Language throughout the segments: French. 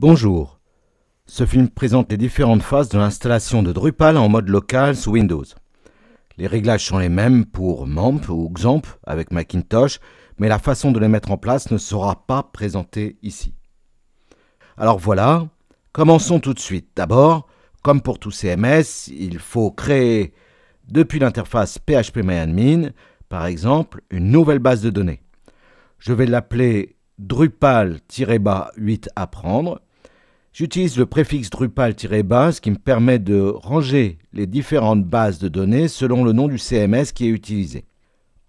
Bonjour. Ce film présente les différentes phases de l'installation de Drupal en mode local sous Windows. Les réglages sont les mêmes pour MAMP ou XAMPP avec Macintosh, mais la façon de les mettre en place ne sera pas présentée ici. Alors voilà, commençons tout de suite. D'abord, comme pour tout CMS, il faut créer depuis l'interface phpMyAdmin, par exemple, une nouvelle base de données. Je vais l'appeler Drupal-8 apprendre J'utilise le préfixe Drupal-base qui me permet de ranger les différentes bases de données selon le nom du CMS qui est utilisé.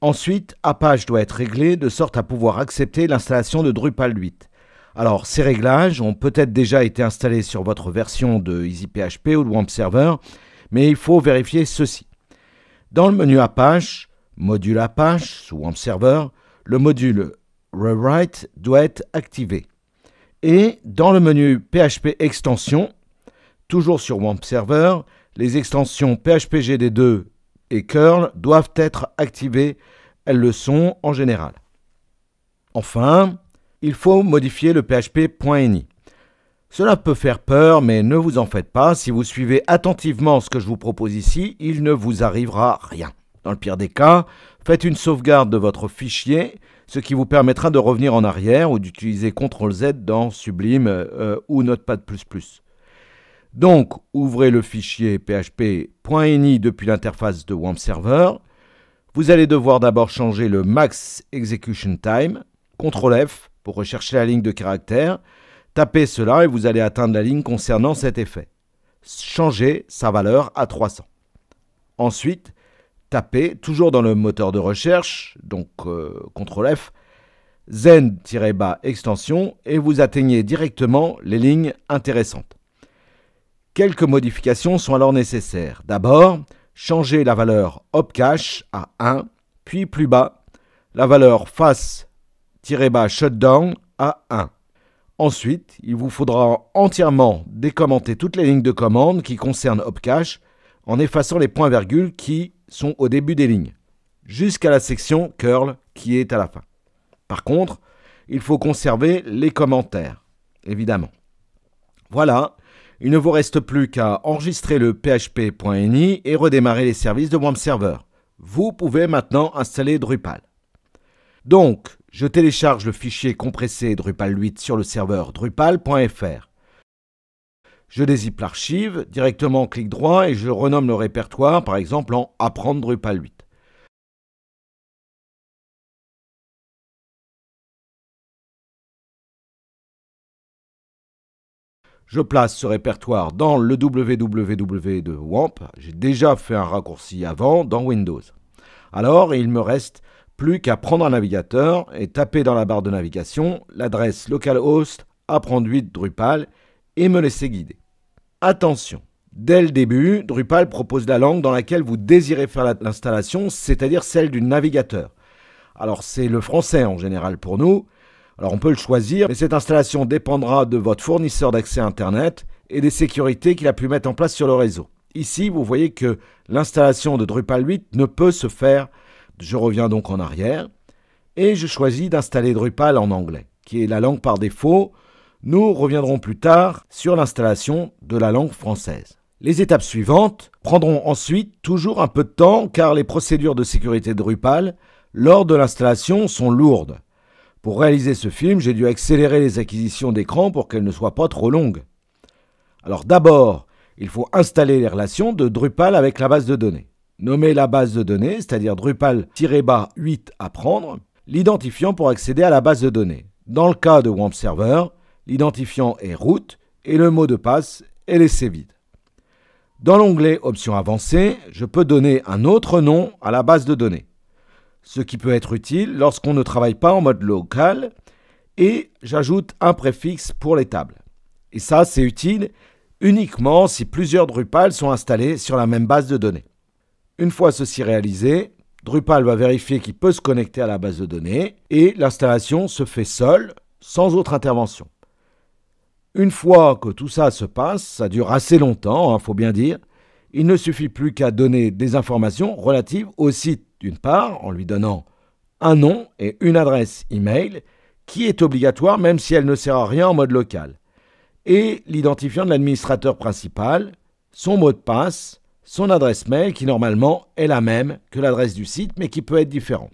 Ensuite, Apache doit être réglé de sorte à pouvoir accepter l'installation de Drupal 8. Alors, ces réglages ont peut-être déjà été installés sur votre version de EasyPHP ou de WAMP Server, mais il faut vérifier ceci. Dans le menu Apache, module Apache ou WAMP Server, le module Rewrite doit être activé. Et dans le menu PHP Extension, toujours sur WAMP Server, les extensions PHP gd 2 et curl doivent être activées. Elles le sont en général. Enfin, il faut modifier le php.ini. Cela peut faire peur, mais ne vous en faites pas. Si vous suivez attentivement ce que je vous propose ici, il ne vous arrivera rien. Dans le pire des cas, faites une sauvegarde de votre fichier, ce qui vous permettra de revenir en arrière ou d'utiliser CTRL Z dans Sublime euh, ou Notepad++. Donc, ouvrez le fichier php.ini depuis l'interface de WampServer Server. Vous allez devoir d'abord changer le max execution time, CTRL F pour rechercher la ligne de caractère. Tapez cela et vous allez atteindre la ligne concernant cet effet. Changez sa valeur à 300. Ensuite, tapez, toujours dans le moteur de recherche, donc euh, CTRL F, zen-extension, et vous atteignez directement les lignes intéressantes. Quelques modifications sont alors nécessaires. D'abord, changez la valeur opcache à 1, puis plus bas, la valeur face-shutdown à 1. Ensuite, il vous faudra entièrement décommenter toutes les lignes de commande qui concernent opcache en effaçant les points-virgules qui sont au début des lignes, jusqu'à la section curl qui est à la fin. Par contre, il faut conserver les commentaires, évidemment. Voilà, il ne vous reste plus qu'à enregistrer le php.ini et redémarrer les services de web Server. Vous pouvez maintenant installer Drupal. Donc, je télécharge le fichier compressé Drupal 8 sur le serveur drupal.fr. Je dézippe l'archive, directement clic droit et je renomme le répertoire, par exemple en Apprendre Drupal 8. Je place ce répertoire dans le www de WAMP. J'ai déjà fait un raccourci avant dans Windows. Alors, il me reste plus qu'à prendre un navigateur et taper dans la barre de navigation l'adresse localhost apprendre 8 Drupal et me laisser guider. Attention, dès le début, Drupal propose la langue dans laquelle vous désirez faire l'installation, c'est-à-dire celle du navigateur. Alors c'est le français en général pour nous, alors on peut le choisir, mais cette installation dépendra de votre fournisseur d'accès Internet et des sécurités qu'il a pu mettre en place sur le réseau. Ici, vous voyez que l'installation de Drupal 8 ne peut se faire. Je reviens donc en arrière et je choisis d'installer Drupal en anglais, qui est la langue par défaut. Nous reviendrons plus tard sur l'installation de la langue française. Les étapes suivantes prendront ensuite toujours un peu de temps car les procédures de sécurité Drupal lors de l'installation sont lourdes. Pour réaliser ce film, j'ai dû accélérer les acquisitions d'écran pour qu'elles ne soient pas trop longues. Alors d'abord, il faut installer les relations de Drupal avec la base de données. Nommer la base de données, c'est-à-dire Drupal-8 à prendre, l'identifiant pour accéder à la base de données. Dans le cas de WAMP Server, Identifiant est route et le mot de passe est laissé vide. Dans l'onglet Options avancées, je peux donner un autre nom à la base de données, ce qui peut être utile lorsqu'on ne travaille pas en mode local, et j'ajoute un préfixe pour les tables. Et ça, c'est utile uniquement si plusieurs Drupal sont installés sur la même base de données. Une fois ceci réalisé, Drupal va vérifier qu'il peut se connecter à la base de données et l'installation se fait seule, sans autre intervention. Une fois que tout ça se passe, ça dure assez longtemps, il hein, faut bien dire, il ne suffit plus qu'à donner des informations relatives au site d'une part, en lui donnant un nom et une adresse e-mail, qui est obligatoire même si elle ne sert à rien en mode local, et l'identifiant de l'administrateur principal, son mot de passe, son adresse mail qui normalement est la même que l'adresse du site mais qui peut être différente.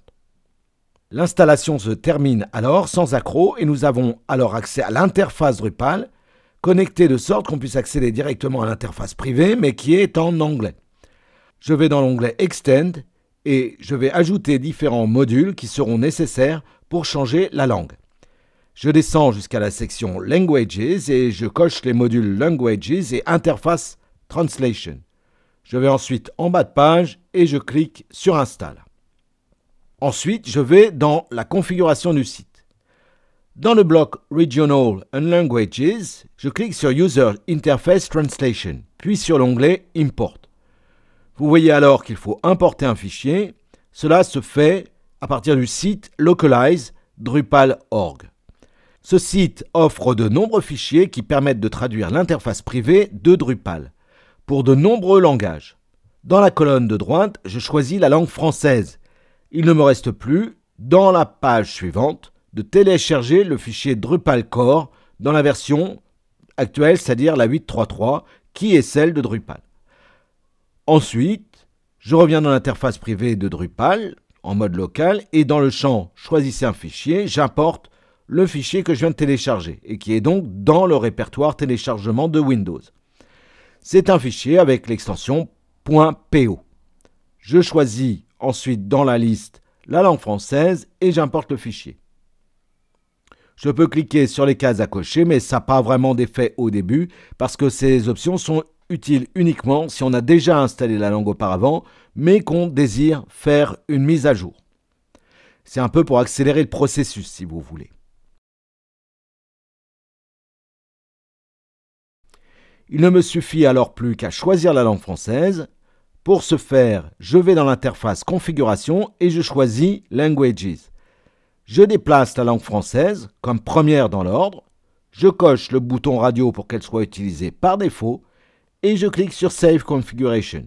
L'installation se termine alors sans accroc et nous avons alors accès à l'interface Drupal, connectée de sorte qu'on puisse accéder directement à l'interface privée mais qui est en anglais. Je vais dans l'onglet Extend et je vais ajouter différents modules qui seront nécessaires pour changer la langue. Je descends jusqu'à la section Languages et je coche les modules Languages et Interface Translation. Je vais ensuite en bas de page et je clique sur Install. Ensuite, je vais dans la configuration du site. Dans le bloc Regional and Languages, je clique sur User Interface Translation, puis sur l'onglet Import. Vous voyez alors qu'il faut importer un fichier. Cela se fait à partir du site localize.drupal.org. Ce site offre de nombreux fichiers qui permettent de traduire l'interface privée de Drupal pour de nombreux langages. Dans la colonne de droite, je choisis la langue française il ne me reste plus, dans la page suivante, de télécharger le fichier Drupal Core dans la version actuelle, c'est-à-dire la 8.3.3, qui est celle de Drupal. Ensuite, je reviens dans l'interface privée de Drupal, en mode local, et dans le champ Choisissez un fichier, j'importe le fichier que je viens de télécharger, et qui est donc dans le répertoire téléchargement de Windows. C'est un fichier avec l'extension .po. Je choisis ensuite dans la liste la langue française et j'importe le fichier. Je peux cliquer sur les cases à cocher, mais ça n'a pas vraiment d'effet au début parce que ces options sont utiles uniquement si on a déjà installé la langue auparavant, mais qu'on désire faire une mise à jour. C'est un peu pour accélérer le processus si vous voulez. Il ne me suffit alors plus qu'à choisir la langue française pour ce faire, je vais dans l'interface Configuration et je choisis Languages. Je déplace la langue française comme première dans l'ordre. Je coche le bouton radio pour qu'elle soit utilisée par défaut et je clique sur Save Configuration.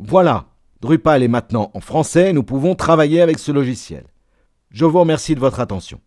Voilà, Drupal est maintenant en français et nous pouvons travailler avec ce logiciel. Je vous remercie de votre attention.